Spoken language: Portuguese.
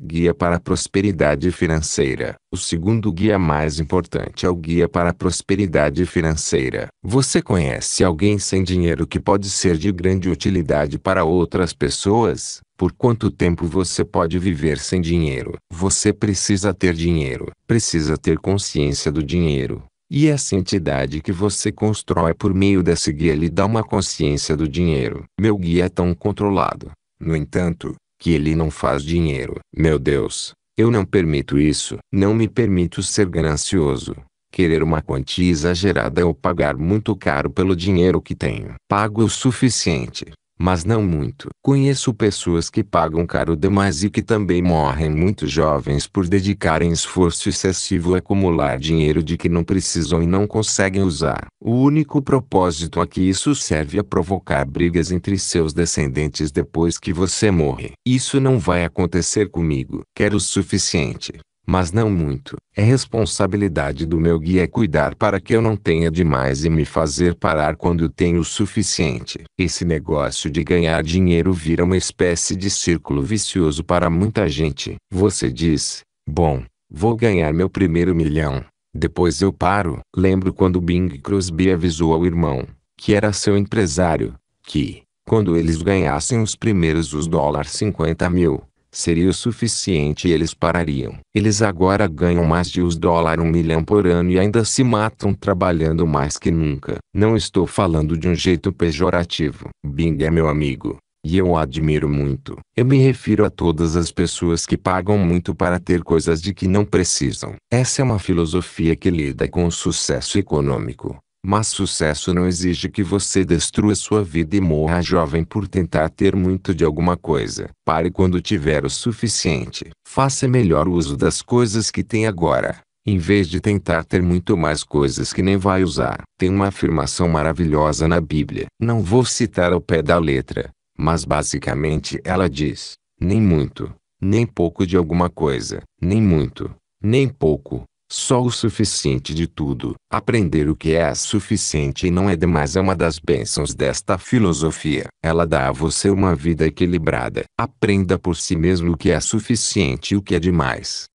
Guia para a prosperidade financeira. O segundo guia mais importante é o guia para a prosperidade financeira. Você conhece alguém sem dinheiro que pode ser de grande utilidade para outras pessoas? Por quanto tempo você pode viver sem dinheiro? Você precisa ter dinheiro, precisa ter consciência do dinheiro. E essa entidade que você constrói por meio desse guia lhe dá uma consciência do dinheiro. Meu guia é tão controlado. No entanto, que ele não faz dinheiro. Meu Deus, eu não permito isso. Não me permito ser ganancioso, querer uma quantia exagerada ou pagar muito caro pelo dinheiro que tenho. Pago o suficiente mas não muito. Conheço pessoas que pagam caro demais e que também morrem muito jovens por dedicarem esforço excessivo a acumular dinheiro de que não precisam e não conseguem usar. O único propósito a que isso serve é provocar brigas entre seus descendentes depois que você morre. Isso não vai acontecer comigo. Quero o suficiente mas não muito. É responsabilidade do meu guia cuidar para que eu não tenha demais e me fazer parar quando tenho o suficiente. Esse negócio de ganhar dinheiro vira uma espécie de círculo vicioso para muita gente. Você diz: Bom, vou ganhar meu primeiro milhão. Depois eu paro. Lembro quando Bing Crosby avisou ao irmão, que era seu empresário, que, quando eles ganhassem os primeiros os dólares 50 mil, seria o suficiente e eles parariam. Eles agora ganham mais de os dólares um milhão por ano e ainda se matam trabalhando mais que nunca. Não estou falando de um jeito pejorativo. Bing é meu amigo. E eu o admiro muito. Eu me refiro a todas as pessoas que pagam muito para ter coisas de que não precisam. Essa é uma filosofia que lida com o sucesso econômico. Mas sucesso não exige que você destrua sua vida e morra jovem por tentar ter muito de alguma coisa. Pare quando tiver o suficiente. Faça melhor uso das coisas que tem agora, em vez de tentar ter muito mais coisas que nem vai usar. Tem uma afirmação maravilhosa na Bíblia. Não vou citar ao pé da letra, mas basicamente ela diz: nem muito, nem pouco de alguma coisa, nem muito, nem pouco, só o suficiente de tudo. Aprender o que é suficiente e não é demais é uma das bênçãos desta filosofia. Ela dá a você uma vida equilibrada. Aprenda por si mesmo o que é suficiente e o que é demais.